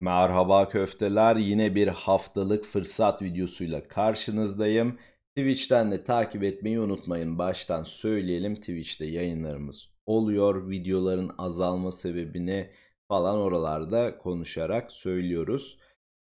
Merhaba köfteler yine bir haftalık fırsat videosuyla karşınızdayım. Twitch'ten de takip etmeyi unutmayın. Baştan söyleyelim Twitch'te yayınlarımız oluyor. Videoların azalma sebebini falan oralarda konuşarak söylüyoruz.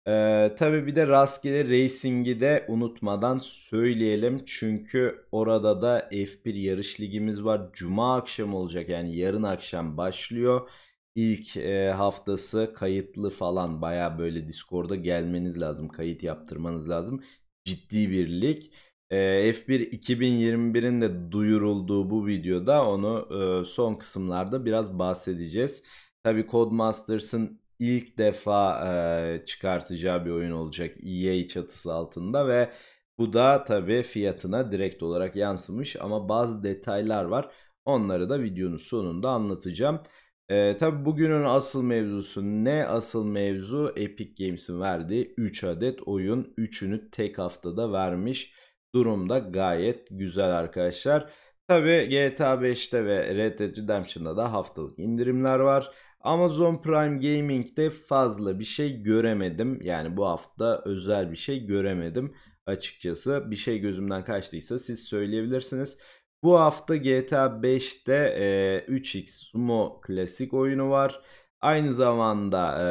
Ee, tabii bir de rastgele racing'i de unutmadan söyleyelim. Çünkü orada da F1 yarış ligimiz var. Cuma akşam olacak yani yarın akşam başlıyor ilk e, haftası kayıtlı falan baya böyle Discord'a gelmeniz lazım. Kayıt yaptırmanız lazım. Ciddi e, bir lig. E, F1 2021'in de duyurulduğu bu videoda onu e, son kısımlarda biraz bahsedeceğiz. Tabi Codemasters'ın ilk defa e, çıkartacağı bir oyun olacak EA çatısı altında ve bu da tabi fiyatına direkt olarak yansımış ama bazı detaylar var. Onları da videonun sonunda anlatacağım. E, tabi bugünün asıl mevzusu ne? Asıl mevzu Epic Games'in verdiği 3 adet oyun. 3'ünü tek haftada vermiş durumda gayet güzel arkadaşlar. Tabi GTA 5'te ve Red Dead Redemption'da da haftalık indirimler var. Amazon Prime Gaming'de fazla bir şey göremedim. Yani bu hafta özel bir şey göremedim açıkçası. Bir şey gözümden kaçtıysa siz söyleyebilirsiniz. Bu hafta GTA 5'te e, 3X Sumo klasik oyunu var. Aynı zamanda e,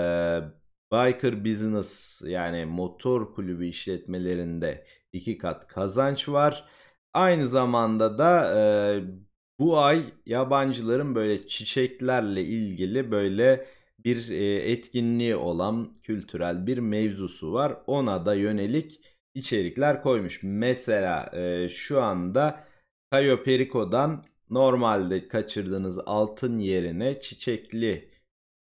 Biker Business yani motor kulübü işletmelerinde iki kat kazanç var. Aynı zamanda da e, bu ay yabancıların böyle çiçeklerle ilgili böyle bir e, etkinliği olan kültürel bir mevzusu var. Ona da yönelik içerikler koymuş. Mesela e, şu anda Kayo Perico'dan normalde kaçırdığınız altın yerine çiçekli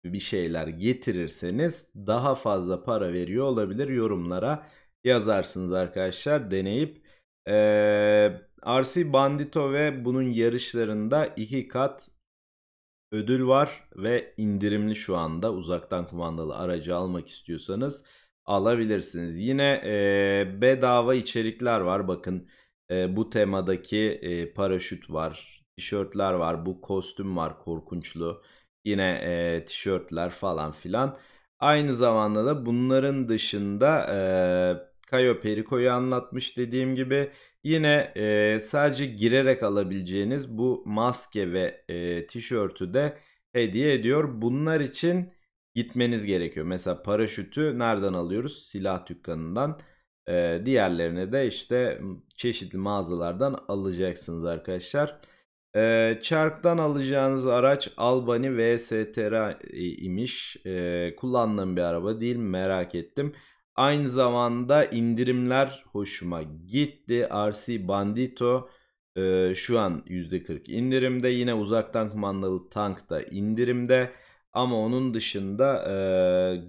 bir şeyler getirirseniz daha fazla para veriyor olabilir. Yorumlara yazarsınız arkadaşlar deneyip. Ee, RC Bandito ve bunun yarışlarında iki kat ödül var ve indirimli şu anda uzaktan kumandalı aracı almak istiyorsanız alabilirsiniz. Yine e, bedava içerikler var bakın e, bu temadaki e, paraşüt var, tişörtler var, bu kostüm var korkunçlu. Yine e, tişörtler falan filan. Aynı zamanda da bunların dışında e, Kayo Perico'yu anlatmış dediğim gibi. Yine e, sadece girerek alabileceğiniz bu maske ve e, tişörtü de hediye ediyor. Bunlar için gitmeniz gerekiyor. Mesela paraşütü nereden alıyoruz? Silah dükkanından. E, diğerlerini de işte çeşitli mağazalardan alacaksınız arkadaşlar. E, çarktan alacağınız araç Albany VSTR imiş. E, kullandığım bir araba değil merak ettim. Aynı zamanda indirimler hoşuma gitti. RC Bandito e, şu an %40 indirimde. Yine uzaktan kumandalı tank da indirimde. Ama onun dışında e,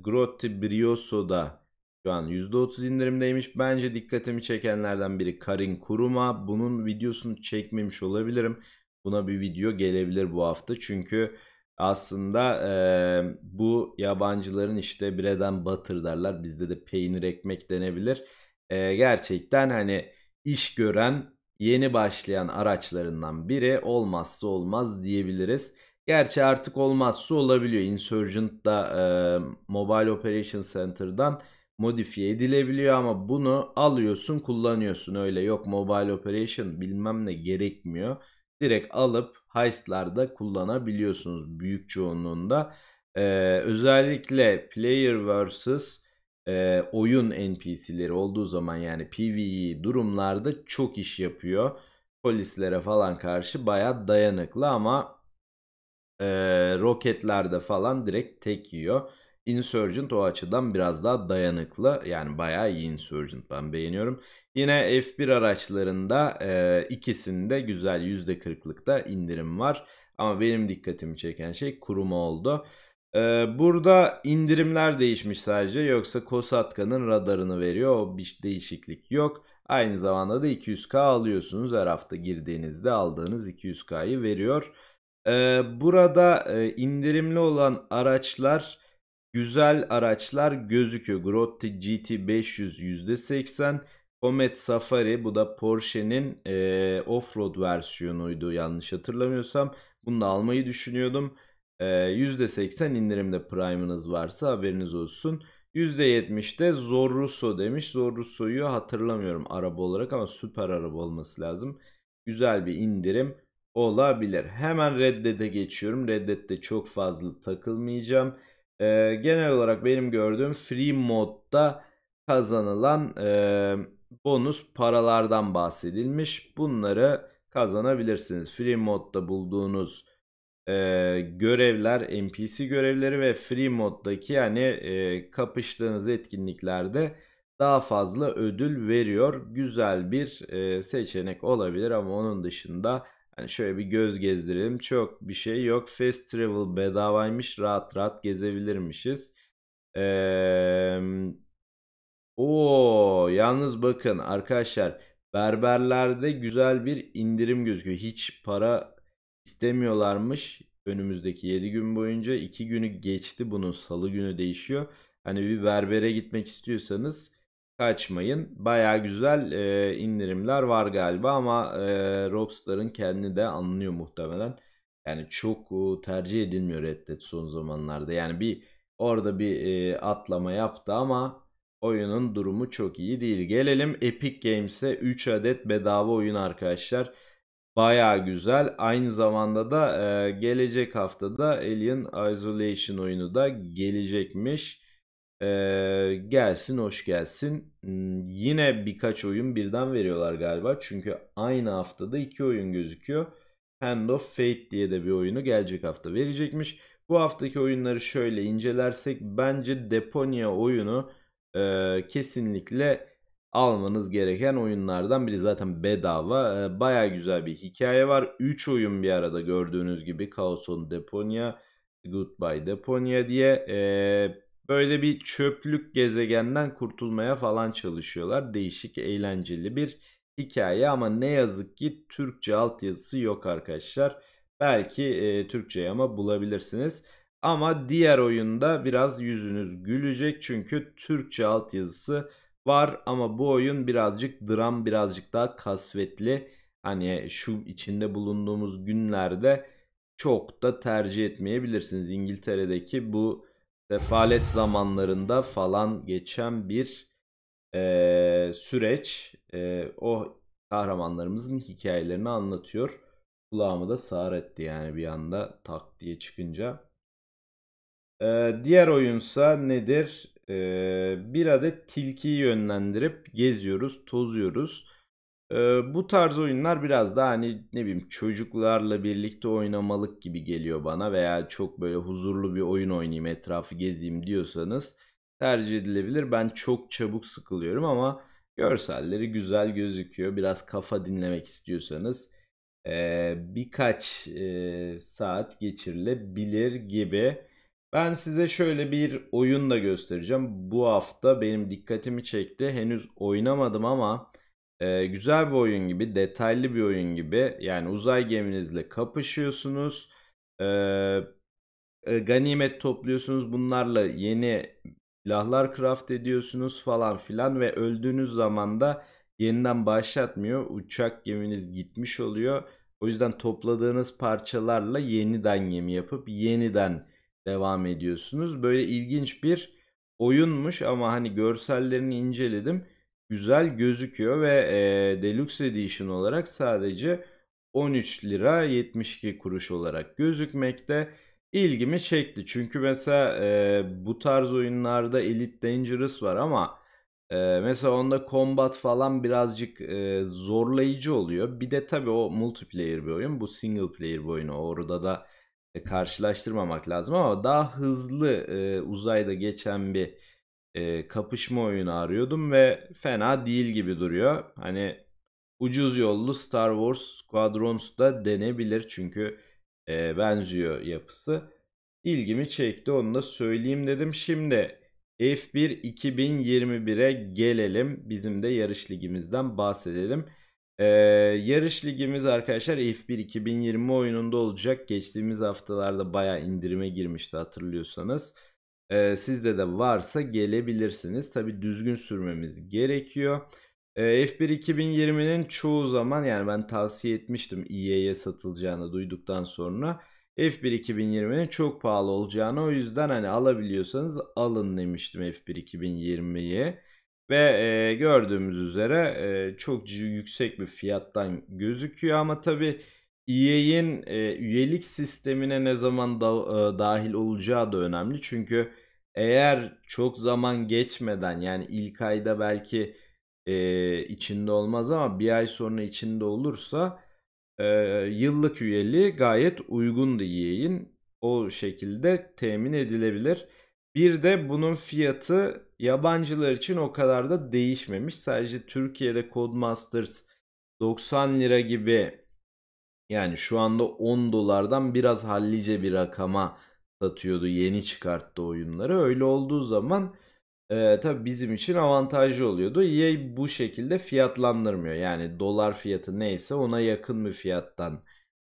Grotti Brioso da şu an %30 indirimdeymiş. Bence dikkatimi çekenlerden biri Karin Kuruma. Bunun videosunu çekmemiş olabilirim. Buna bir video gelebilir bu hafta. Çünkü aslında e, bu yabancıların işte bireden batır derler. Bizde de peynir ekmek denebilir. E, gerçekten hani iş gören yeni başlayan araçlarından biri olmazsa olmaz diyebiliriz. Gerçi artık olmazsa olabiliyor. Insurgent da e, Mobile Operation Center'dan modifiye edilebiliyor ama bunu alıyorsun kullanıyorsun öyle yok mobile operation bilmem ne gerekmiyor. Direkt alıp heistlerde kullanabiliyorsunuz büyük çoğunluğunda. Ee, özellikle player versus e, oyun NPC'leri olduğu zaman yani PvE durumlarda çok iş yapıyor. Polislere falan karşı baya dayanıklı ama e, roketlerde falan direkt tek yiyor. Insurgent o açıdan biraz daha dayanıklı. Yani bayağı iyi Insurgent ben beğeniyorum. Yine F1 araçlarında e, ikisinde güzel %40'lıkta indirim var. Ama benim dikkatimi çeken şey kuruma oldu. E, burada indirimler değişmiş sadece. Yoksa Kosatka'nın radarını veriyor. O bir değişiklik yok. Aynı zamanda da 200K alıyorsunuz. Her hafta girdiğinizde aldığınız 200K'yı veriyor. E, burada e, indirimli olan araçlar Güzel araçlar gözüküyor. Grotti GT500 %80. Comet Safari bu da Porsche'nin e, offroad versiyonuydu yanlış hatırlamıyorsam. Bunu da almayı düşünüyordum. E, %80 indirimde Prime'ınız varsa haberiniz olsun. %70'de Zorrusso demiş. Zorrusso'yu hatırlamıyorum araba olarak ama süper araba olması lazım. Güzel bir indirim olabilir. Hemen reddede geçiyorum. Reddet'te çok fazla takılmayacağım. E, genel olarak benim gördüğüm free modda kazanılan e, bonus paralardan bahsedilmiş. Bunları kazanabilirsiniz. Free modda bulduğunuz e, görevler, NPC görevleri ve free moddaki yani e, kapıştığınız etkinliklerde daha fazla ödül veriyor. Güzel bir e, seçenek olabilir ama onun dışında Hani şöyle bir göz gezdirelim. Çok bir şey yok. Fast travel bedavaymış. Rahat rahat gezebilirmişiz. Ee, o yalnız bakın arkadaşlar berberlerde güzel bir indirim gözüküyor. Hiç para istemiyorlarmış önümüzdeki 7 gün boyunca. 2 günü geçti bunun salı günü değişiyor. Hani bir berbere gitmek istiyorsanız kaçmayın. Baya güzel e, indirimler var galiba ama e, Rockstar'ın kendini de anlıyor muhtemelen. Yani çok e, tercih edilmiyor Red Dead son zamanlarda. Yani bir orada bir e, atlama yaptı ama oyunun durumu çok iyi değil. Gelelim Epic Games'e 3 adet bedava oyun arkadaşlar. Baya güzel. Aynı zamanda da e, gelecek haftada Alien Isolation oyunu da gelecekmiş. Ee, gelsin hoş gelsin. Yine birkaç oyun birden veriyorlar galiba. Çünkü aynı haftada iki oyun gözüküyor. Hand of Fate diye de bir oyunu gelecek hafta verecekmiş. Bu haftaki oyunları şöyle incelersek bence Deponia oyunu e, kesinlikle almanız gereken oyunlardan biri. Zaten bedava. E, Baya güzel bir hikaye var. 3 oyun bir arada gördüğünüz gibi. Chaos on Deponia, Goodbye Deponia diye. E, Böyle bir çöplük gezegenden kurtulmaya falan çalışıyorlar. Değişik eğlenceli bir hikaye ama ne yazık ki Türkçe altyazısı yok arkadaşlar. Belki e, Türkçe ama bulabilirsiniz. Ama diğer oyunda biraz yüzünüz gülecek çünkü Türkçe altyazısı var ama bu oyun birazcık dram birazcık daha kasvetli. Hani şu içinde bulunduğumuz günlerde çok da tercih etmeyebilirsiniz. İngiltere'deki bu sefalet zamanlarında falan geçen bir e, süreç e, o kahramanlarımızın hikayelerini anlatıyor. Kulağımı da sağır etti yani bir anda tak diye çıkınca. E, diğer oyunsa nedir? E, bir adet tilkiyi yönlendirip geziyoruz, tozuyoruz ee, bu tarz oyunlar biraz daha hani ne bileyim çocuklarla birlikte oynamalık gibi geliyor bana veya çok böyle huzurlu bir oyun oynayayım etrafı gezeyim diyorsanız tercih edilebilir. Ben çok çabuk sıkılıyorum ama görselleri güzel gözüküyor. Biraz kafa dinlemek istiyorsanız e, birkaç e, saat geçirilebilir gibi. Ben size şöyle bir oyun da göstereceğim. Bu hafta benim dikkatimi çekti. Henüz oynamadım ama ee, güzel bir oyun gibi, detaylı bir oyun gibi. Yani uzay geminizle kapışıyorsunuz. Ee, e, ganimet topluyorsunuz. Bunlarla yeni silahlar craft ediyorsunuz falan filan ve öldüğünüz zaman da yeniden başlatmıyor. Uçak geminiz gitmiş oluyor. O yüzden topladığınız parçalarla yeniden gemi yapıp yeniden devam ediyorsunuz. Böyle ilginç bir oyunmuş ama hani görsellerini inceledim güzel gözüküyor ve e, Deluxe Edition olarak sadece 13 lira 72 kuruş olarak gözükmekte. ilgimi çekti çünkü mesela e, bu tarz oyunlarda Elite Dangerous var ama e, mesela onda combat falan birazcık e, zorlayıcı oluyor. Bir de tabii o multiplayer bir oyun bu single player bir oyun orada da e, karşılaştırmamak lazım ama daha hızlı e, uzayda geçen bir e, kapışma oyunu arıyordum ve fena değil gibi duruyor. Hani ucuz yollu Star Wars Squadrons da denebilir çünkü e, benziyor yapısı. İlgimi çekti onu da söyleyeyim dedim. Şimdi F1 2021'e gelelim. Bizim de yarış ligimizden bahsedelim. Ee, yarış ligimiz arkadaşlar F1 2020 oyununda olacak. Geçtiğimiz haftalarda baya indirime girmişti hatırlıyorsanız. E, sizde de varsa gelebilirsiniz. Tabi düzgün sürmemiz gerekiyor. E, F1 2020'nin çoğu zaman yani ben tavsiye etmiştim EA'ye satılacağını duyduktan sonra. F1 2020'nin çok pahalı olacağını o yüzden hani alabiliyorsanız alın demiştim F1 2020'yi. Ve e, gördüğümüz üzere e, çok yüksek bir fiyattan gözüküyor ama tabi EA'in e, üyelik sistemine ne zaman da, e, dahil olacağı da önemli. Çünkü eğer çok zaman geçmeden yani ilk ayda belki e, içinde olmaz ama bir ay sonra içinde olursa e, yıllık üyeliği gayet uygun uygundu EA'in. O şekilde temin edilebilir. Bir de bunun fiyatı yabancılar için o kadar da değişmemiş. Sadece Türkiye'de Codemasters 90 lira gibi yani şu anda 10 dolardan biraz hallice bir rakama satıyordu. Yeni çıkarttı oyunları. Öyle olduğu zaman e, tabii bizim için avantajlı oluyordu. EA bu şekilde fiyatlandırmıyor. Yani dolar fiyatı neyse ona yakın bir fiyattan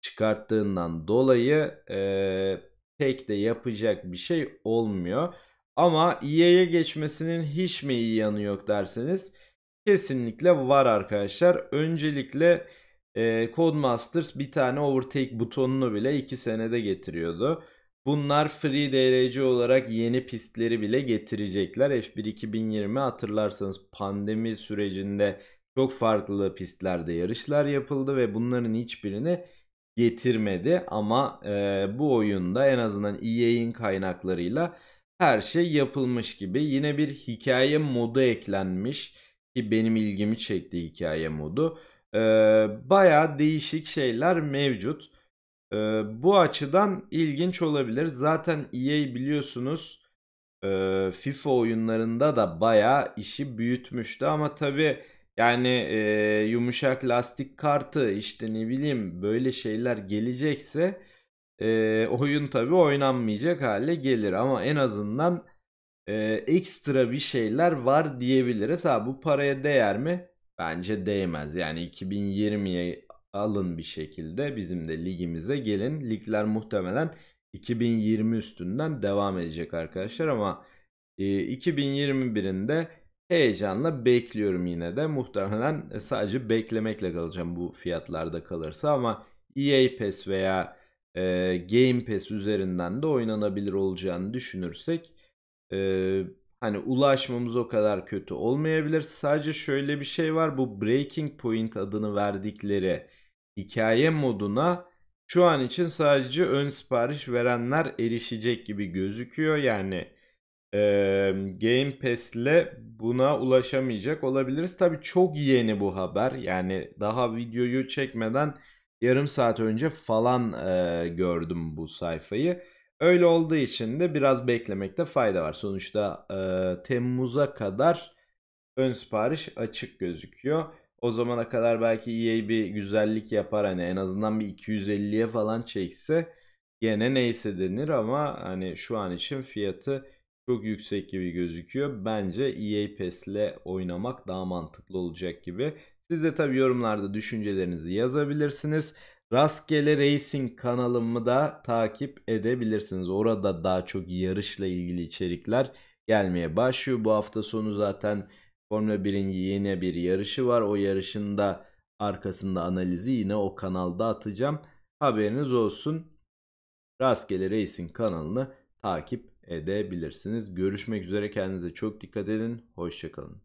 çıkarttığından dolayı e, pek de yapacak bir şey olmuyor. Ama EA'ye geçmesinin hiç mi iyi yanı yok derseniz kesinlikle var arkadaşlar. Öncelikle e, Codemasters bir tane overtake butonunu bile 2 senede getiriyordu. Bunlar free DLC olarak yeni pistleri bile getirecekler. F1 2020 hatırlarsanız pandemi sürecinde çok farklı pistlerde yarışlar yapıldı ve bunların hiçbirini getirmedi. Ama e, bu oyunda en azından EA'in kaynaklarıyla her şey yapılmış gibi. Yine bir hikaye modu eklenmiş ki benim ilgimi çekti hikaye modu e, bayağı değişik şeyler mevcut. E, bu açıdan ilginç olabilir. Zaten EA biliyorsunuz e, FIFA oyunlarında da bayağı işi büyütmüştü ama tabi yani e, yumuşak lastik kartı işte ne bileyim böyle şeyler gelecekse e, oyun tabi oynanmayacak hale gelir ama en azından e, ekstra bir şeyler var diyebiliriz. Ha bu paraya değer mi? Bence değmez. Yani 2020'ye alın bir şekilde bizim de ligimize gelin. Ligler muhtemelen 2020 üstünden devam edecek arkadaşlar ama 2021'inde e, heyecanla bekliyorum yine de. Muhtemelen e, sadece beklemekle kalacağım bu fiyatlarda kalırsa ama EA Pass veya e, Game Pass üzerinden de oynanabilir olacağını düşünürsek hani ulaşmamız o kadar kötü olmayabilir. Sadece şöyle bir şey var. Bu Breaking Point adını verdikleri hikaye moduna şu an için sadece ön sipariş verenler erişecek gibi gözüküyor. Yani e, Game Pass'le buna ulaşamayacak olabiliriz. Tabii çok yeni bu haber. Yani daha videoyu çekmeden yarım saat önce falan e, gördüm bu sayfayı. Öyle olduğu için de biraz beklemekte fayda var. Sonuçta e, Temmuz'a kadar ön sipariş açık gözüküyor. O zamana kadar belki EA bir güzellik yapar hani en azından bir 250'ye falan çekse gene neyse denir ama hani şu an için fiyatı çok yüksek gibi gözüküyor. Bence EA pesle oynamak daha mantıklı olacak gibi. Siz de tabii yorumlarda düşüncelerinizi yazabilirsiniz. Rastgele Racing kanalımı da takip edebilirsiniz. Orada daha çok yarışla ilgili içerikler gelmeye başlıyor. Bu hafta sonu zaten Formula 1'in yine bir yarışı var. O yarışın da arkasında analizi yine o kanalda atacağım. Haberiniz olsun. Rastgele Racing kanalını takip edebilirsiniz. Görüşmek üzere kendinize çok dikkat edin. Hoşçakalın.